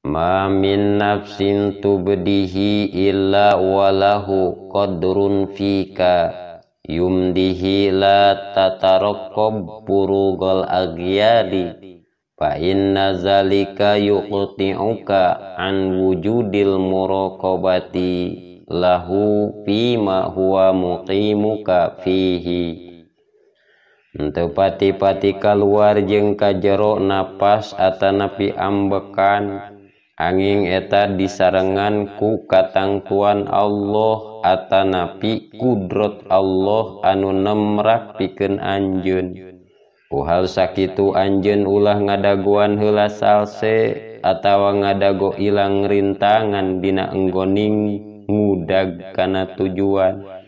Ma min nafsin tubdihi illa walahu qadrun fika yumdihi la tatarakab burugal agyari fa inna zalika yuqti'uka an wujudil muraqabati lahu fima huwa muqimuka fihi tepati-pati keluar jeng kajero napas napi ambekan anging eta disarengan ku katangkuan Allah atanapi kudrot Allah anunm rappiken anjun. Pu hal sakit anjun ulah ngadaguan hela salse, atau ngadago ilang rintangan dina enggo nimi, mudah karena tujuan.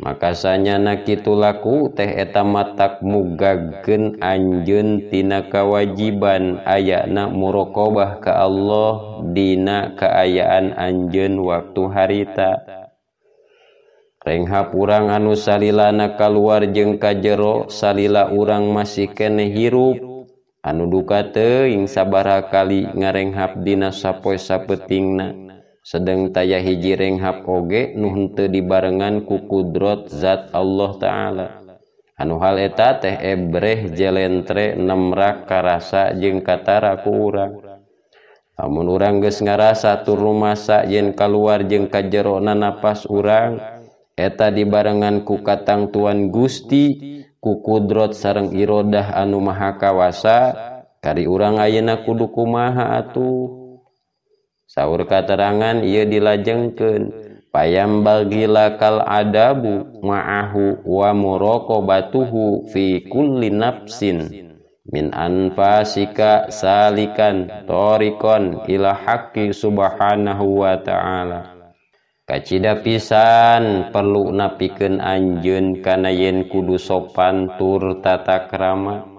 makasanya nakiitulaku teh eteta matak mu gagen anjuntina Kawajiban ayanak murokobah ke Allah Dinak keayaan Anjen waktu harita Renghap kurangrang anu salilah naka keluar jengka jero salilah urang masih kene hirup anuuka yang saabakali ngarenghapdina sappo sappet na. sedang taya hijireng Ha koge nunnte dibarenngan kukudrot zat Allah ta'ala Anuhal eta teh ebre jelentre nem ra karsa jengkatarakurang Namun orang ges nga tuh rumah sa yin keluar jengka jeronan nafas urang eta dibarenngan kukatangtuan Gusti kukudrot sareng irodah anu mahakawasa kari urang ana kuduku ma atau sauur katerangan ia dilajengken payam bal gilakal adabu maahu wamuroko batuhu fikul nafsin Minanfaika salikantoririon lah Hakim Subhanahu Wa Ta'ala kacita pisan perlu napken anjunkana yen kudus sopan turtata kramaku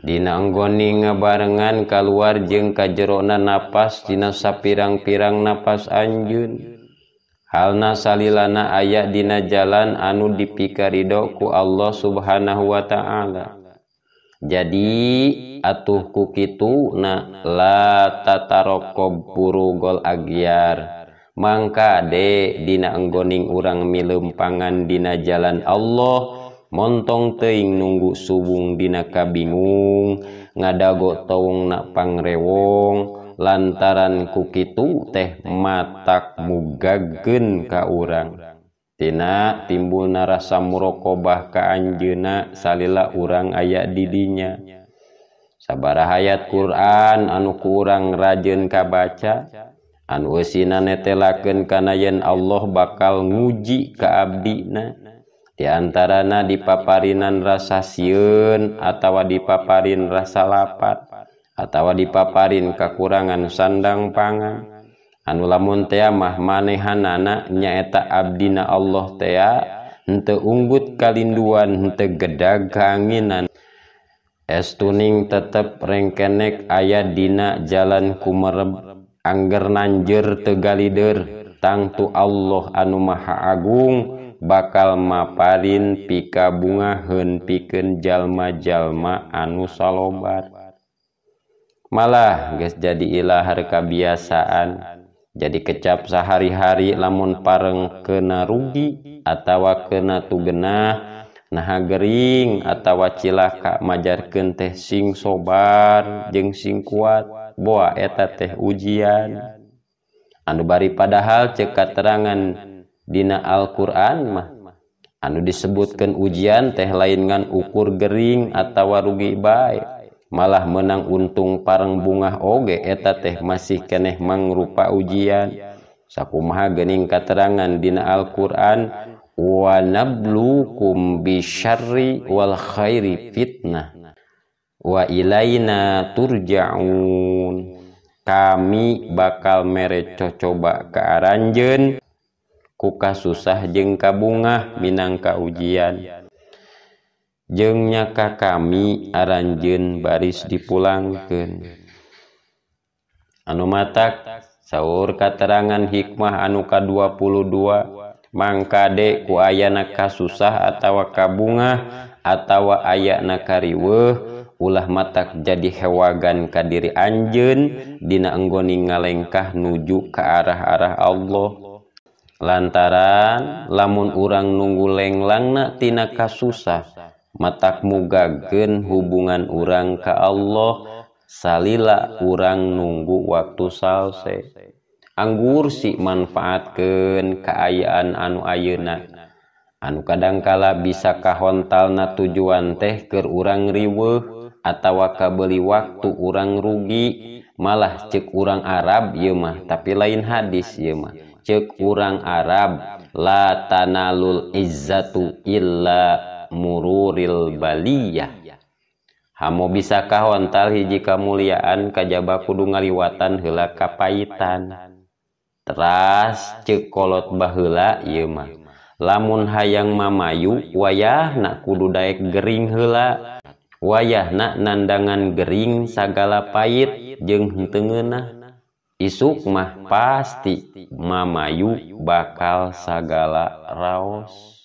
Dinanggoning ngebarenngan keluar jeng kajjeronan nafas Cnaasa pirang pirang nafas anjun Halna salilna ayaah Dina jalan anu dipika ridhoku Allah subhanahu Wa ta'ala. Jadi atuh kukitu na latatarokkop puru gol agiar Mangka dek Dina nggoning urang milempangan Dina jalan Allah, montng teing nunggu subungdinakabbigung ngadago toongnak pangrewong lantaran kukitu teh matak mu gagen ka orangrang Tenna timbul narasa murokobah kaanjena salilah urang ayat dirinya Saaba ayat Quran anu kurang rajen ka baca Anuinaane telalaken kanayan Allah bakal nguji ka Ababi na. antara na dipapaarinan rasa siun atau dipaparin rasa lapat atautawa dipaparin kekurangan sandang panga Anulamuna mahmanehan anaknyaeta Abdina Allah Tea teungbut kalinduan tegedaganginan es tuning tetap rengkenek ayah dina jalan ku mere angernanjrtega leaderder tangtu Allah anu maha Agung, bakal Maparin pika bunga hun pikenjallmajallma anu Sallobat malah guys jadi ilah harga biasaaan jadi kecap sehari-hari lamun pareng kena rugi atauwak kena tuhgenah nah Gering atau wacilah Kak majarken teh sing sobar jengsing kuat Bo eta teh ujian and barii padahal cekat terangan kita Di Alquranmah anu disebutkan ujian teh lainkan ukur Gering atau war rugi baik malah menang untung parang bunga Oge eta teh masih keeh mangrupa ujian saku ma Gening katerangan Dina Alquran Wanablu kumbiariwal Khiri fitnah wailaina tur jaun kami bakal mere coh cobaba kearanjen dan buka susah jengka bungaminangka ujian jengnyakah kami aranjen baris dipulken Anu matatak Saur katerangan Hikmah anuka 22 Mangkadek kuaya nakah susah atau waka bunga atau wa ayayaknakariwe ulah matak jadi hewagan kadiri anjen Dinggoing ngalegkah nujuk ke arah-arah Allah lantaran lamun orangrang nunggu lenglang natina kas susah mata mugagen hubungan urang ke Allah Salilah kurang nunggu waktu selesai anggur sih manfaatkan keayaan anu Ayeuna anu kadangkala bisakahho talna tujuan tehker urang riwe atau waka beli waktu orang rugi malah cek kurangrang Arab Yemah tapi lain hadis Yemah ya cekurang Arab la tanalul izatu Iilla mururil balia kamumo bisa kawantali jika muliaan kajjabak Kudu ngaliwatan helakapahitan terusas cekolot bahla ye lamun hayang Ma y wayah nakulu da Gering hela wayahnak nandanngan Gering sagala pahit jeng ten nah isuk mah pasti mamayu bakal segala raos